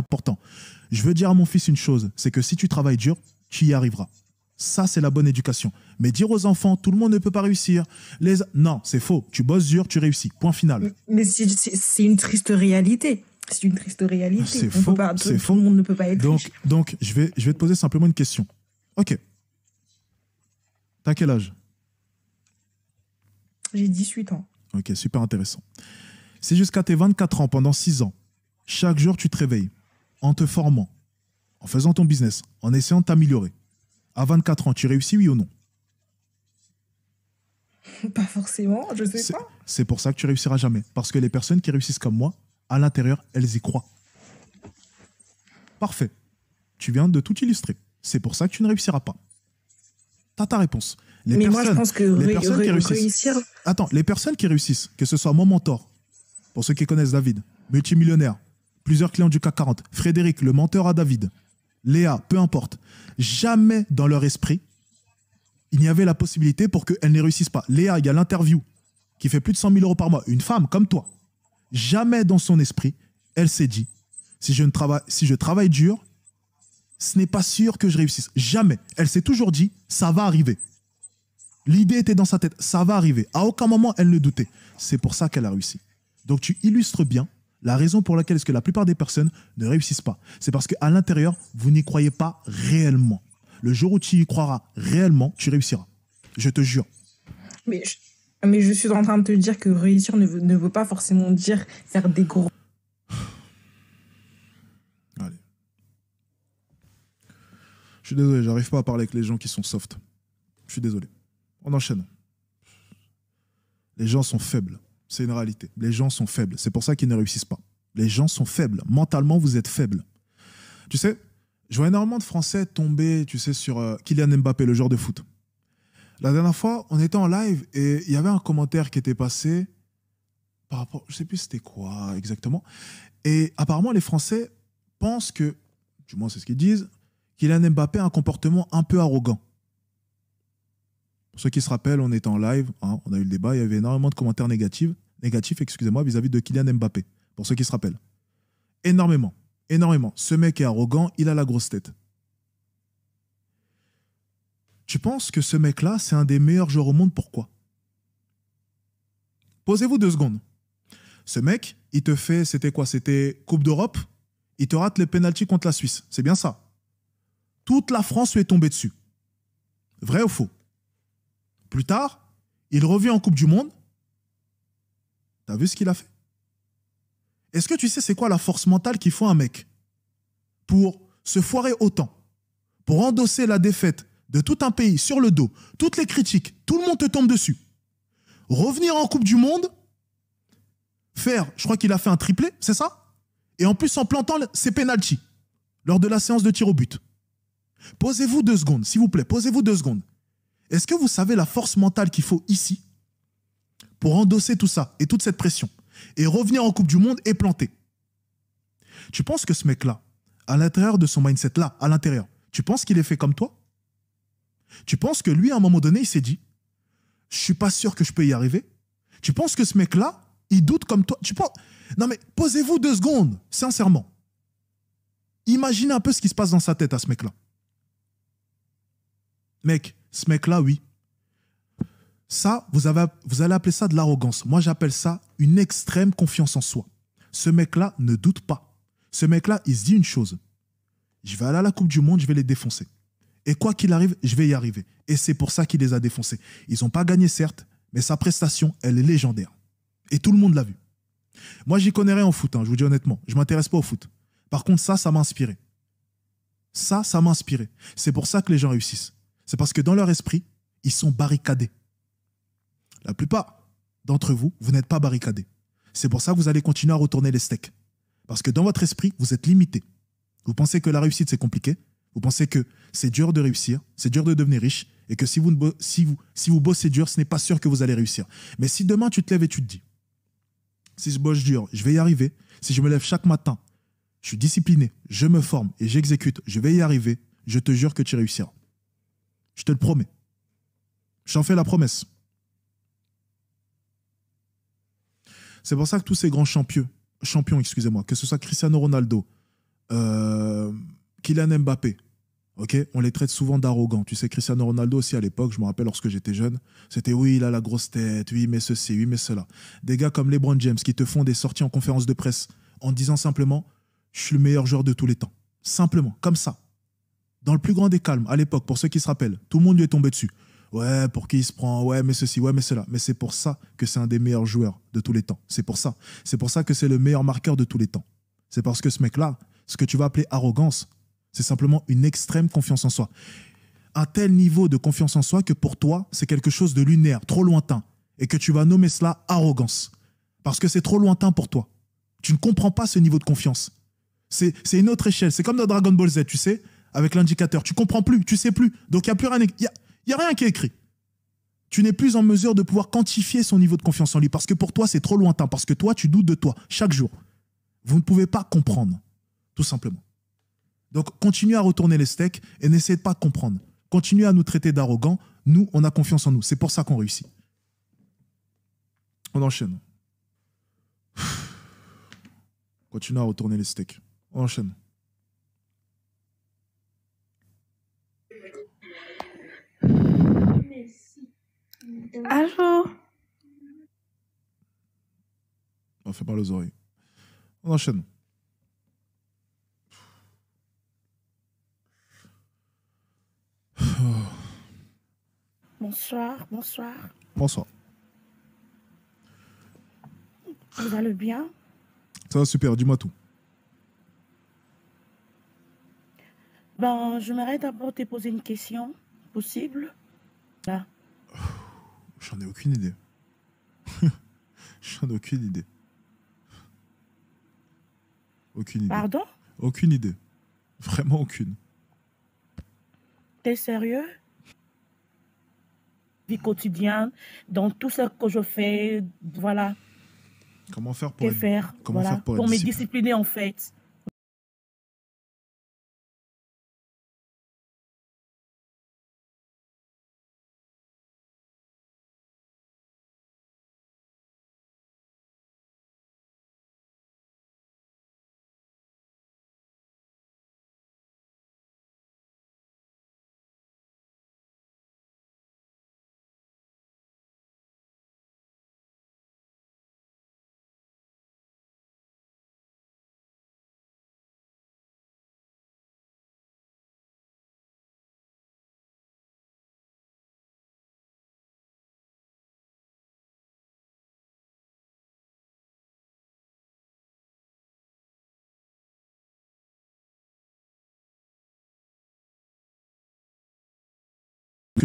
important. Je veux dire à mon fils une chose, c'est que si tu travailles dur, tu y arriveras. Ça, c'est la bonne éducation. Mais dire aux enfants, tout le monde ne peut pas réussir. Les... Non, c'est faux. Tu bosses dur, tu réussis. Point final. Mais c'est une triste réalité. C'est une triste réalité. C'est faux. tout, le monde ne peut pas être donc, Donc, je vais, te poser simplement une question. Ok. T'as quel âge J'ai 18 ans. Ok, super intéressant. c'est jusqu'à tes 24 ans, pendant 6 ans, chaque jour tu te réveilles, en te formant, en faisant ton business, en essayant de t'améliorer, à 24 ans, tu réussis, oui ou non Pas forcément, je sais pas. C'est pour ça que tu réussiras jamais. Parce que les personnes qui réussissent comme moi, à l'intérieur, elles y croient. Parfait. Tu viens de tout illustrer. C'est pour ça que tu ne réussiras pas. T'as ta réponse. Les Mais personnes, moi, je pense que les personnes qui réussissent. Réussir... Attends, les personnes qui réussissent, que ce soit mon mentor, pour ceux qui connaissent David, multimillionnaire, plusieurs clients du CAC 40, Frédéric, le menteur à David, Léa, peu importe, jamais dans leur esprit, il n'y avait la possibilité pour qu'elles ne réussisse pas. Léa, il y a l'interview qui fait plus de 100 000 euros par mois, une femme comme toi. Jamais dans son esprit, elle s'est dit, si je, ne travaille, si je travaille dur, ce n'est pas sûr que je réussisse. Jamais. Elle s'est toujours dit, ça va arriver. L'idée était dans sa tête, ça va arriver. À aucun moment, elle ne doutait. C'est pour ça qu'elle a réussi. Donc tu illustres bien la raison pour laquelle est-ce que la plupart des personnes ne réussissent pas, c'est parce qu'à l'intérieur, vous n'y croyez pas réellement. Le jour où tu y croiras réellement, tu réussiras. Je te jure. Mais je, suis en train de te dire que réussir ne veut, ne veut pas forcément dire faire des gros. Allez. Je suis désolé, j'arrive pas à parler avec les gens qui sont soft. Je suis désolé. On enchaîne. Les gens sont faibles. C'est une réalité. Les gens sont faibles. C'est pour ça qu'ils ne réussissent pas. Les gens sont faibles. Mentalement, vous êtes faibles. Tu sais, je vois énormément de Français tomber, tu sais, sur euh, Kylian Mbappé, le joueur de foot. La dernière fois, on était en live et il y avait un commentaire qui était passé par rapport, je sais plus c'était quoi exactement. Et apparemment, les Français pensent que, du moins c'est ce qu'ils disent, Kylian Mbappé a un comportement un peu arrogant. Pour ceux qui se rappellent, on était en live, hein, on a eu le débat, il y avait énormément de commentaires négatifs négatif, excusez-moi, vis-à-vis de Kylian Mbappé, pour ceux qui se rappellent. Énormément, énormément. Ce mec est arrogant, il a la grosse tête. Tu penses que ce mec-là, c'est un des meilleurs joueurs au monde, pourquoi Posez-vous deux secondes. Ce mec, il te fait, c'était quoi C'était Coupe d'Europe Il te rate les pénalties contre la Suisse, c'est bien ça Toute la France lui est tombée dessus. Vrai ou faux Plus tard, il revient en Coupe du Monde, T'as vu ce qu'il a fait Est-ce que tu sais c'est quoi la force mentale qu'il faut un mec pour se foirer autant, pour endosser la défaite de tout un pays sur le dos, toutes les critiques, tout le monde te tombe dessus. Revenir en Coupe du Monde, faire, je crois qu'il a fait un triplé, c'est ça Et en plus en plantant ses pénalties lors de la séance de tir au but. Posez-vous deux secondes, s'il vous plaît, posez-vous deux secondes. Est-ce que vous savez la force mentale qu'il faut ici pour endosser tout ça et toute cette pression et revenir en Coupe du Monde et planter. Tu penses que ce mec-là, à l'intérieur de son mindset-là, à l'intérieur, tu penses qu'il est fait comme toi Tu penses que lui, à un moment donné, il s'est dit Je suis pas sûr que je peux y arriver Tu penses que ce mec-là, il doute comme toi Tu penses Non, mais posez-vous deux secondes, sincèrement. Imaginez un peu ce qui se passe dans sa tête à ce mec-là. Mec, ce mec-là, oui, ça, vous, avez, vous allez appeler ça de l'arrogance. Moi, j'appelle ça une extrême confiance en soi. Ce mec-là ne doute pas. Ce mec-là, il se dit une chose. Je vais aller à la Coupe du Monde, je vais les défoncer. Et quoi qu'il arrive, je vais y arriver. Et c'est pour ça qu'il les a défoncés. Ils n'ont pas gagné, certes, mais sa prestation, elle est légendaire. Et tout le monde l'a vu. Moi, j'y connais rien en foot, hein, je vous dis honnêtement. Je m'intéresse pas au foot. Par contre, ça, ça m'a inspiré. Ça, ça m'a inspiré. C'est pour ça que les gens réussissent. C'est parce que dans leur esprit, ils sont barricadés. La plupart d'entre vous, vous n'êtes pas barricadés. C'est pour ça que vous allez continuer à retourner les steaks. Parce que dans votre esprit, vous êtes limité. Vous pensez que la réussite, c'est compliqué. Vous pensez que c'est dur de réussir, c'est dur de devenir riche, et que si vous, si vous, si vous bossez dur, ce n'est pas sûr que vous allez réussir. Mais si demain, tu te lèves et tu te dis, si je bosse dur, je vais y arriver. Si je me lève chaque matin, je suis discipliné, je me forme et j'exécute, je vais y arriver, je te jure que tu réussiras. Je te le promets. J'en fais la promesse. C'est pour ça que tous ces grands champions, excusez-moi, que ce soit Cristiano Ronaldo, euh, Kylian Mbappé, on les traite souvent d'arrogants. Tu sais, Cristiano Ronaldo aussi à l'époque, je me rappelle lorsque j'étais jeune, c'était oui, il a la grosse tête, oui, mais ceci, oui, mais cela. Des gars comme LeBron James qui te font des sorties en conférence de presse en disant simplement Je suis le meilleur joueur de tous les temps. Simplement, comme ça. Dans le plus grand des calmes, à l'époque, pour ceux qui se rappellent, tout le monde lui est tombé dessus ouais, pour qui il se prend, ouais, mais ceci, ouais, mais cela. Mais c'est pour ça que c'est un des meilleurs joueurs de tous les temps. C'est pour ça. C'est pour ça que c'est le meilleur marqueur de tous les temps. C'est parce que ce mec-là, ce que tu vas appeler arrogance, c'est simplement une extrême confiance en soi. Un tel niveau de confiance en soi que pour toi, c'est quelque chose de lunaire, trop lointain, et que tu vas nommer cela arrogance. Parce que c'est trop lointain pour toi. Tu ne comprends pas ce niveau de confiance. C'est une autre échelle. C'est comme dans Dragon Ball Z, tu sais, avec l'indicateur. Tu comprends plus, tu sais plus. Donc il n'y a plus rien. Y il n'y a rien qui est écrit. Tu n'es plus en mesure de pouvoir quantifier son niveau de confiance en lui parce que pour toi, c'est trop lointain, parce que toi, tu doutes de toi chaque jour. Vous ne pouvez pas comprendre, tout simplement. Donc, continuez à retourner les steaks et n'essayez pas de comprendre. Continuez à nous traiter d'arrogants. Nous, on a confiance en nous. C'est pour ça qu'on réussit. On enchaîne. Continuez à retourner les steaks. On enchaîne. Allô On fait pas les oreilles. On enchaîne. Bonsoir, bonsoir. Bonsoir. Vous le bien Ça va super, dis-moi tout. Ben, Je m'arrête d'abord te poser une question possible. Là. J'en ai aucune idée. J'en ai aucune idée. Aucune idée. Pardon Aucune idée. Vraiment aucune. T'es sérieux Vie quotidienne, dans tout ce que je fais, voilà. Comment faire pour, faire, comment pour me discipliner en fait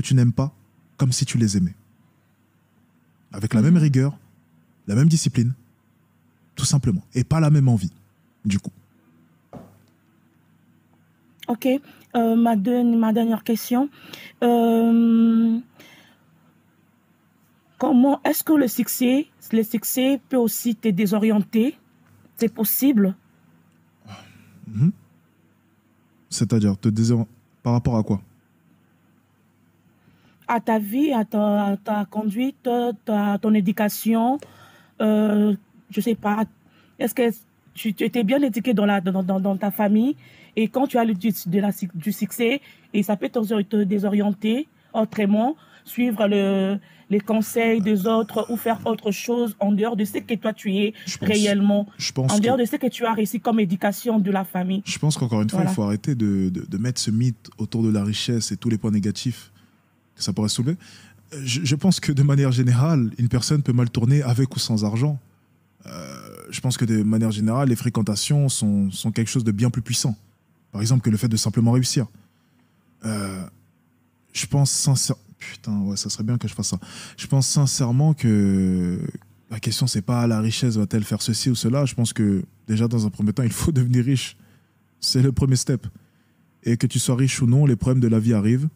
tu n'aimes pas comme si tu les aimais. Avec la même rigueur, la même discipline, tout simplement. Et pas la même envie, du coup. Ok. Euh, ma, dernière question. Euh, comment est-ce que le succès, le succès peut aussi te désorienter C'est possible mhm. C'est-à-dire, te désorienter par rapport à quoi à ta vie, à ta, ta conduite, à ton éducation, euh, je sais pas, est-ce que tu, étais bien éduqué dans, la, dans, dans, dans, ta famille et quand tu as le, du, de la, du succès, et ça peut te, te désorienter autrement, suivre le, les conseils des autres ou faire autre chose en dehors de ce que toi tu es réellement, en dehors de ce que tu as réussi comme éducation de la famille. Je pense qu'encore une fois, il faut arrêter de, de, mettre ce mythe autour de la richesse et tous les points négatifs ça pourrait soulever. Euh, je, pense que de manière générale, une personne peut mal tourner avec ou sans argent. Euh, je pense que de manière générale, les fréquentations sont, quelque chose de bien plus puissant. Par exemple, que le fait de simplement réussir. Euh, je pense sincèrement. Putain, ouais, ça serait bien que je fasse ça. Je pense sincèrement que la question, c'est pas la richesse va-t-elle faire ceci ou cela. Je pense que déjà, dans un premier temps, il faut devenir riche. C'est le premier step. Et que tu sois riche ou non, les problèmes de la vie arrivent.